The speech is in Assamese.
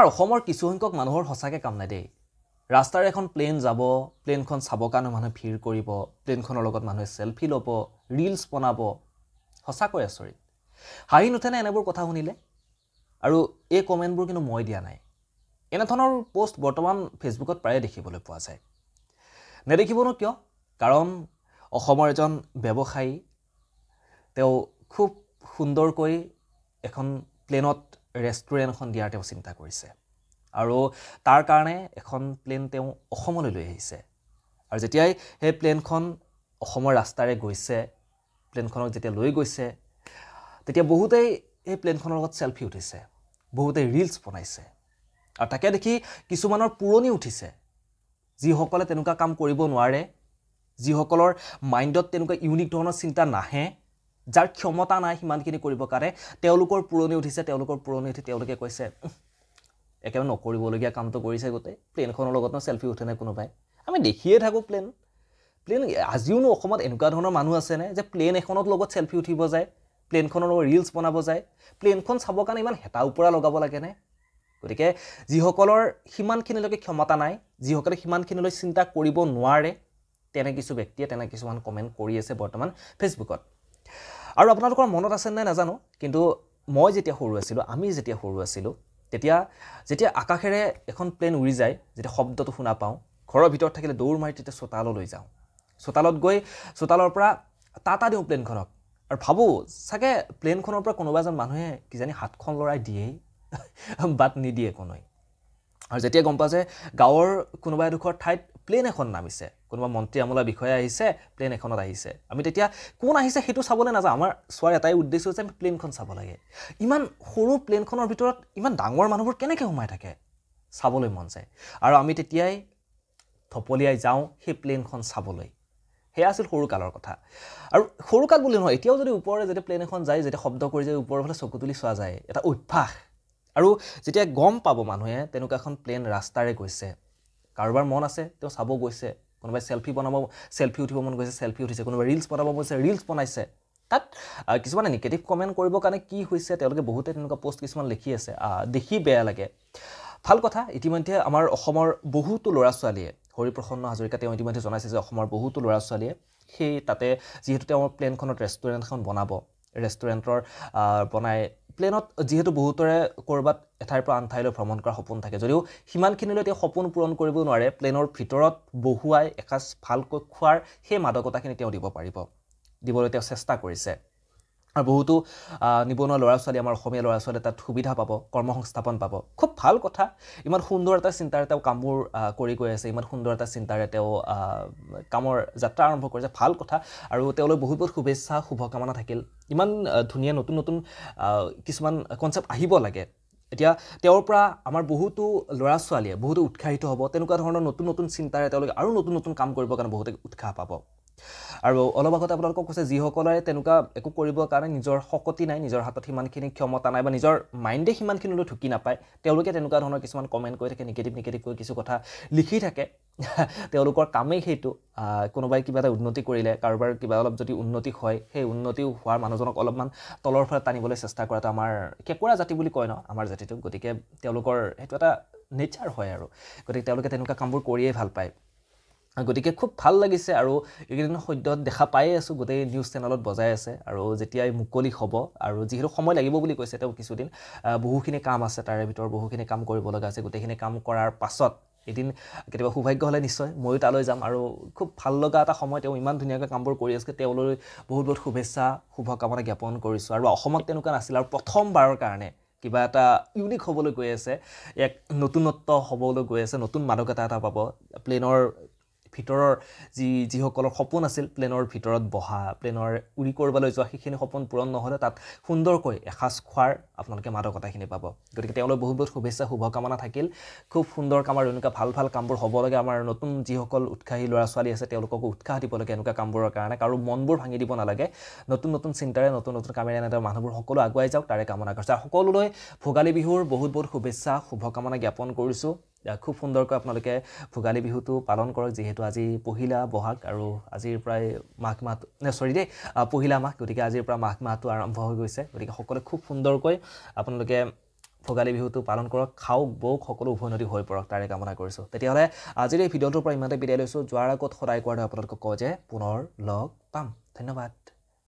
আমাৰ অসমৰ কিছুসংখ্যক মানুহৰ সঁচাকৈ কাম নাই দেই ৰাস্তাৰে এখন প্লেন যাব প্লেনখন চাবৰ কাৰণে মানুহে ভিৰ কৰিব প্লেনখনৰ লগত মানুহে চেলফি ল'ব ৰিলছ বনাব সঁচাকৈ আচৰিত হাঁহি নুঠেনে এনেবোৰ কথা শুনিলে আৰু এই কমেণ্টবোৰ কিন্তু মই দিয়া নাই এনেধৰণৰ প'ষ্ট বৰ্তমান ফেচবুকত প্ৰায়ে দেখিবলৈ পোৱা যায় নেদেখিবনো কিয় কাৰণ অসমৰ এজন ব্যৱসায়ী তেওঁ খুব সুন্দৰকৈ এখন প্লেনত ৰেষ্টুৰেণ্টখন দিয়াৰ তেওঁ চিন্তা কৰিছে আৰু তাৰ কাৰণে এখন প্লেন তেওঁ অসমলৈ লৈ আহিছে আৰু যেতিয়াই সেই প্লেনখন অসমৰ ৰাস্তাৰে গৈছে প্লেনখনক যেতিয়া লৈ গৈছে তেতিয়া বহুতেই সেই প্লেনখনৰ লগত চেল্ফি উঠিছে বহুতেই ৰিলচ বনাইছে আৰু তাকে দেখি কিছুমানৰ পুৰণি উঠিছে যিসকলে তেনেকুৱা কাম কৰিব নোৱাৰে যিসকলৰ মাইণ্ডত তেনেকুৱা ইউনিক ধৰণৰ চিন্তা নাহে যাৰ ক্ষমতা নাই সিমানখিনি কৰিব কাৰণে তেওঁলোকৰ পুৰণি উঠিছে তেওঁলোকৰ পুৰণি উঠি তেওঁলোকে কৈছে একেবাৰে নকৰিবলগীয়া কামটো কৰিছে গোটেই প্লেনখনৰ লগত ন চেল্ফি উঠে নে কোনোবাই আমি দেখিয়ে থাকোঁ প্লেন প্লেন আজিওনো অসমত এনেকুৱা ধৰণৰ মানুহ আছেনে যে প্লেন এখনত লগত চেল্ফি উঠিব যায় প্লেনখনৰ লগত ৰিলছ বনাব যায় প্লেনখন চাবৰ কাৰণে ইমান হেতা ওপৰা লগাব লাগেনে গতিকে যিসকলৰ সিমানখিনিলৈকে ক্ষমতা নাই যিসকলে সিমানখিনিলৈ চিন্তা কৰিব নোৱাৰে তেনে কিছু ব্যক্তিয়ে তেনে কিছুমান কমেণ্ট কৰি আছে বৰ্তমান ফেচবুকত আৰু আপোনালোকৰ মনত আছে নে নাজানো কিন্তু মই যেতিয়া সৰু আছিলোঁ আমি যেতিয়া সৰু আছিলোঁ তেতিয়া যেতিয়া আকাশেৰে এখন প্লেন উৰি যায় যেতিয়া শব্দটো শুনা পাওঁ ঘৰৰ ভিতৰত থাকিলে দৌৰ মাৰি তেতিয়া চোতাললৈ যাওঁ চোতালত গৈ চোতালৰ পৰা টাটা দিওঁ প্লেনখনক আৰু ভাবোঁ চাগে প্লেনখনৰ পৰা কোনোবা এজন মানুহে কিজানি হাতখন লৰাই দিয়েই বাট নিদিয়ে কোনোৱে আৰু যেতিয়া গম পাওঁ যে গাঁৱৰ কোনোবা এডোখৰ ঠাইত প্লেন এখন নামিছে কোনোবা মন্ত্ৰী আমোলা বিষয়া আহিছে প্লেন এখনত আহিছে আমি তেতিয়া কোন আহিছে সেইটো চাবলৈ নাযাওঁ আমাৰ চোৱাৰ এটাই উদ্দেশ্য হৈছে আমি প্লেনখন চাব লাগে ইমান সৰু প্লেনখনৰ ভিতৰত ইমান ডাঙৰ মানুহবোৰ কেনেকৈ সোমাই থাকে চাবলৈ মন যায় আৰু আমি তেতিয়াই থপলিয়াই যাওঁ সেই প্লেনখন চাবলৈ সেয়া আছিল সৰুকালৰ কথা আৰু সৰুকাল বুলি নহয় এতিয়াও যদি ওপৰৰে যেতিয়া প্লেন এখন যায় যেতিয়া শব্দ কৰি যায় ওপৰৰ ফালে চকু তুলি চোৱা যায় এটা অভ্যাস আৰু যেতিয়া গম পাব মানুহে তেনেকুৱা এখন প্লেন ৰাস্তাৰে গৈছে কাৰোবাৰ মন আছে তেওঁ চাব গৈছে কোনোবাই ছেল্ফি বনাব ছেল্ফি উঠিব মন গৈছে ছেল্ফি উঠিছে কোনোবাই ৰিলছ বনাব গৈছে ৰিলছ বনাইছে তাত কিছুমানে নিগেটিভ কমেণ্ট কৰিবৰ কাৰণে কি হৈছে তেওঁলোকে বহুতে তেনেকুৱা পষ্ট কিছুমান লিখি আছে দেখি বেয়া লাগে ভাল কথা ইতিমধ্যে আমাৰ অসমৰ বহুতো ল'ৰা ছোৱালীয়ে হৰিপ্ৰসন্ন হাজৰিকা তেওঁ ইতিমধ্যে জনাইছে যে অসমৰ বহুতো ল'ৰা ছোৱালীয়ে সেই তাতে যিহেতু তেওঁৰ প্লেনখনত ৰেষ্টুৰেণ্টখন বনাব ৰেষ্টুৰেণ্টৰ বনাই প্লেনত যিহেতু বহুতৰে ক'ৰবাত এঠাইৰ পৰা আন ঠাইলৈ ভ্ৰমণ কৰা সপোন থাকে যদিও সিমানখিনিলৈ তেওঁ সপোন পূৰণ কৰিব নোৱাৰে প্লেনৰ ভিতৰত বহুৱাই এসাঁজ ভালকৈ খোৱাৰ সেই মাদকতাখিনি তেওঁ দিব পাৰিব দিবলৈ তেওঁ চেষ্টা কৰিছে আৰু বহুতো নিবনুৱা ল'ৰা ছোৱালী আমাৰ অসমীয়া ল'ৰা ছোৱালীয়ে তাত সুবিধা পাব কৰ্ম সংস্থাপন পাব খুব ভাল কথা ইমান সুন্দৰ এটা চিন্তাৰে তেওঁ কামবোৰ কৰি গৈ আছে ইমান সুন্দৰ এটা চিন্তাৰে তেওঁ কামৰ যাত্ৰা আৰম্ভ কৰিছে ভাল কথা আৰু তেওঁলৈ বহুত বহুত শুভেচ্ছা শুভকামনা থাকিল ইমান ধুনীয়া নতুন নতুন কিছুমান কনচেপ্ট আহিব লাগে এতিয়া তেওঁৰ পৰা আমাৰ বহুতো ল'ৰা ছোৱালীয়ে বহুতো উৎসাহিত হ'ব তেনেকুৱা ধৰণৰ নতুন নতুন চিন্তাৰে তেওঁলোকে আৰু নতুন নতুন কাম কৰিবৰ কাৰণে বহুতে উৎসাহ পাব আৰু অলপ আগতে আপোনালোকক কৈছে যিসকলে তেনেকুৱা একো কৰিবৰ কাৰণে নিজৰ শকতি নাই নিজৰ হাতত সিমানখিনি ক্ষমতা নাই বা নিজৰ মাইণ্ডে সিমানখিনিলৈ ঢুকি নাপায় তেওঁলোকে তেনেকুৱা ধৰণৰ কিছুমান কমেণ্ট কৰি থাকে নিগেটিভ নিগেটিভ কৰি কিছু কথা লিখি থাকে তেওঁলোকৰ কামেই সেইটো কোনোবাই কিবা এটা উন্নতি কৰিলে কাৰোবাৰ কিবা অলপ যদি উন্নতি হয় সেই উন্নতি হোৱাৰ মানুহজনক অলপমান তলৰ ফালে টানিবলৈ চেষ্টা কৰাটো আমাৰ কেঁকুৰা জাতি বুলি কয় ন আমাৰ জাতিটো গতিকে তেওঁলোকৰ সেইটো এটা নেচাৰ হয় আৰু গতিকে তেওঁলোকে তেনেকুৱা কামবোৰ কৰিয়েই ভাল পায় গতিকে খুব ভাল লাগিছে আৰু এইকেইদিন সদ্যত দেখা পায়ে আছোঁ গোটেই নিউজ চেনেলত বজাই আছে আৰু যেতিয়াই মুকলি হ'ব আৰু যিহেতু সময় লাগিব বুলি কৈছে তেওঁ কিছুদিন বহুখিনি কাম আছে তাৰে ভিতৰত বহুখিনি কাম কৰিব লগা আছে গোটেইখিনি কাম কৰাৰ পাছত এদিন কেতিয়াবা সৌভাগ্য হ'লে নিশ্চয় ময়ো তালৈ যাম আৰু খুব ভাল লগা এটা সময় তেওঁ ইমান ধুনীয়াকৈ কামবোৰ কৰি আছে তেওঁলৈ বহুত বহুত শুভেচ্ছা শুভকামনা জ্ঞাপন কৰিছোঁ আৰু অসমত তেনেকুৱা নাছিল আৰু প্ৰথমবাৰৰ কাৰণে কিবা এটা ইউনিক হ'বলৈ গৈ আছে এক নতুনত্ব হ'বলৈ গৈ আছে নতুন মাদকতা এটা পাব প্লেনৰ ভিতৰৰ যি যিসকলৰ সপোন আছিল প্লেনৰ ভিতৰত বহা প্লেনৰ উৰি ক'ৰবালৈ যোৱা সেইখিনি সপোন পূৰণ নহ'লে তাত সুন্দৰকৈ এসাঁজ খোৱাৰ আপোনালোকে মাদকতাখিনি পাব গতিকে তেওঁলৈ বহুত বহুত শুভেচ্ছা শুভকামনা থাকিল খুব সুন্দৰ কাম আৰু এনেকুৱা ভাল ভাল কামবোৰ হ'ব লাগে আমাৰ নতুন যিসকল উৎসাহী ল'ৰা ছোৱালী আছে তেওঁলোককো উৎসাহ দিব লাগে এনেকুৱা কামবোৰৰ কাৰণে কাৰো মনবোৰ ভাঙি দিব নালাগে নতুন নতুন চিন্তাৰে নতুন নতুন কামেৰে এনেদৰে মানুহবোৰ সকলো আগুৱাই যাওক তাৰে কামনা কৰিছোঁ আৰু সকলোলৈ ভোগালী বিহুৰ বহুত বহুত শুভেচ্ছা শুভকামনা জ্ঞাপন কৰিছোঁ খুব সুন্দৰকৈ আপোনালোকে ভোগালী বিহুটো পালন কৰক যিহেতু আজি পহিলা বহাগ আৰু আজিৰ প্ৰায় মাঘ মাহটো নে চৰি দেই পহিলা মাহ গতিকে আজিৰ পৰা মাঘ মাহটো আৰম্ভ হৈ গৈছে গতিকে সকলোৱে খুব সুন্দৰকৈ আপোনালোকে ভোগালী বিহুটো পালন কৰক খাওক বৌক সকলো উভৈনদী হৈ পৰক তাৰে কামনা কৰিছোঁ তেতিয়াহ'লে আজিৰ এই ভিডিঅ'টোৰ পৰা ইমানতে বিদায় লৈছোঁ যোৱাৰ আগত সদায় কোৱাৰ আপোনালোকক কওঁ যে পুনৰ লগ পাম ধন্যবাদ